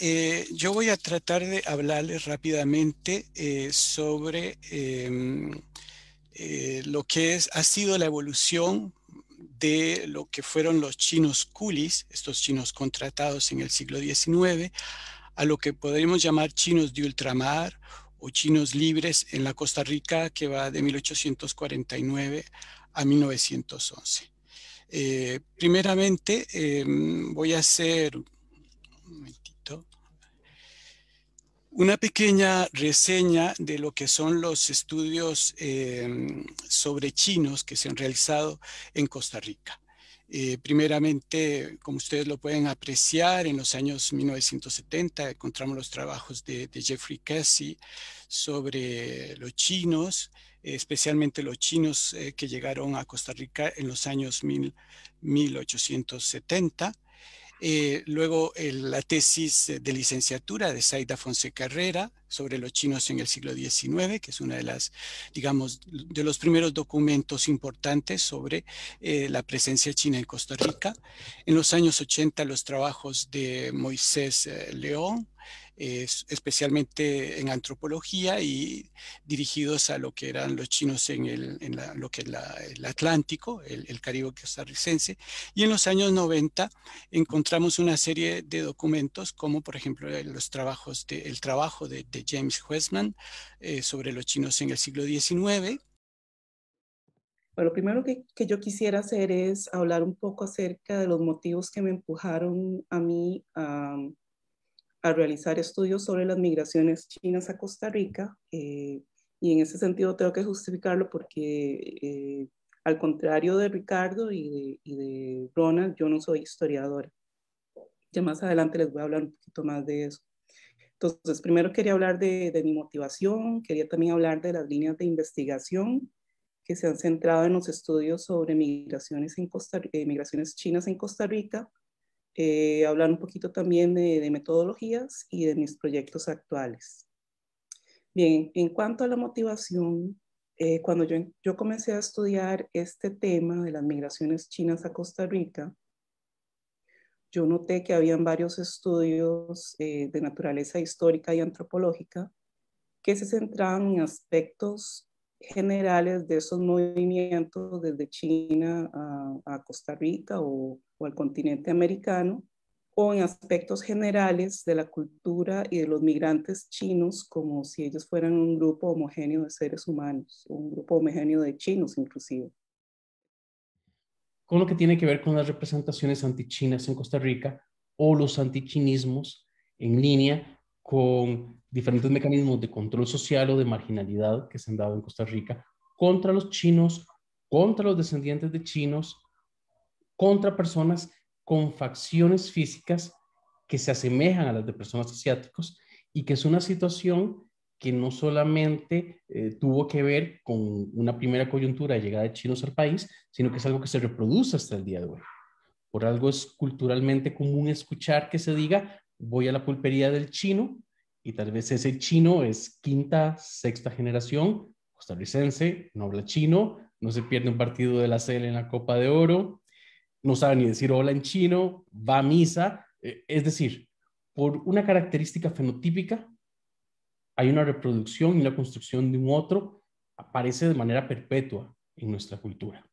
Eh, yo voy a tratar de hablarles rápidamente eh, sobre em, eh, lo que ha sido la evolución de lo que fueron los chinos coolies, estos chinos contratados en el siglo XIX, a lo que podríamos llamar chinos de ultramar o chinos libres en la Costa Rica que va de 1849 a 1911. primeramente em, voy a hacer una pequeña reseña de lo que son los estudios em, sobre chinos que se han realizado en Costa Rica. Eh, primeramente, como ustedes lo pueden apreciar, en los años 1970 encontramos los trabajos de, Jeffrey Casey sobre los chinos, especialmente los chinos eh, que llegaron a Costa Rica en los años 1870. Eh, luego eh, la tesis de licenciatura de Saida Fonseca Carrera sobre los chinos en el siglo XIX, que es una de las, digamos, de los primeros documentos importantes sobre eh, la presencia china en Costa Rica. En los años 80 los trabajos de Moisés León, especialmente en antropología y dirigidos a lo que eran los chinos en, el, en lo que es el Atlántico, el, Caribe costarricense. Y en los años 90 encontramos una serie de documentos como por ejemplo eh, los trabajos el trabajo de, James Huesman eh, sobre los chinos en el siglo XIX. Bueno, lo primero que, que, yo quisiera hacer es hablar un poco acerca de los motivos que me empujaron a mí a a realizar estudios sobre las migraciones chinas a Costa Rica eh, y en ese sentido tengo que justificarlo porque eh, al contrario de Ricardo y de, y de, Ronald, yo no soy historiadora. Ya más adelante les voy a hablar un poquito más de eso. Entonces, primero quería hablar de, mi motivación, quería también hablar de las líneas de investigación que se han centrado en los estudios sobre migraciones, en Costa, eh, migraciones chinas en Costa Rica eh, hablar un poquito también de, metodologías y de mis proyectos actuales. Bien, en cuanto a la motivación, eh, cuando yo, yo comencé a estudiar este tema de las migraciones chinas a Costa Rica, yo noté que habían varios estudios eh, de naturaleza histórica y antropológica que se centraban en aspectos generales de esos movimientos desde China a, a Costa Rica o o al continente americano, o en aspectos generales de la cultura y de los migrantes chinos, como si ellos fueran un grupo homogéneo de seres humanos, un grupo homogéneo de chinos inclusive. Con lo que tiene que ver con las representaciones antichinas en Costa Rica o los antichinismos en línea con diferentes mecanismos de control social o de marginalidad que se han dado en Costa Rica contra los chinos, contra los descendientes de chinos contra personas con facciones físicas que se asemejan a las de personas asiáticos y que es una situación que no solamente eh, tuvo que ver con una primera coyuntura de llegada de chinos al país, sino que es algo que se reproduce hasta el día de hoy. Por algo es culturalmente común escuchar que se diga, voy a la pulpería del chino, y tal vez ese chino es quinta, sexta generación, costarricense, no habla chino, no se pierde un partido de la CL en la Copa de Oro, no sabe ni decir hola en chino, va misa, eh, es decir, por una característica fenotípica hay una reproducción y la construcción de un otro aparece de manera perpetua en nuestra cultura.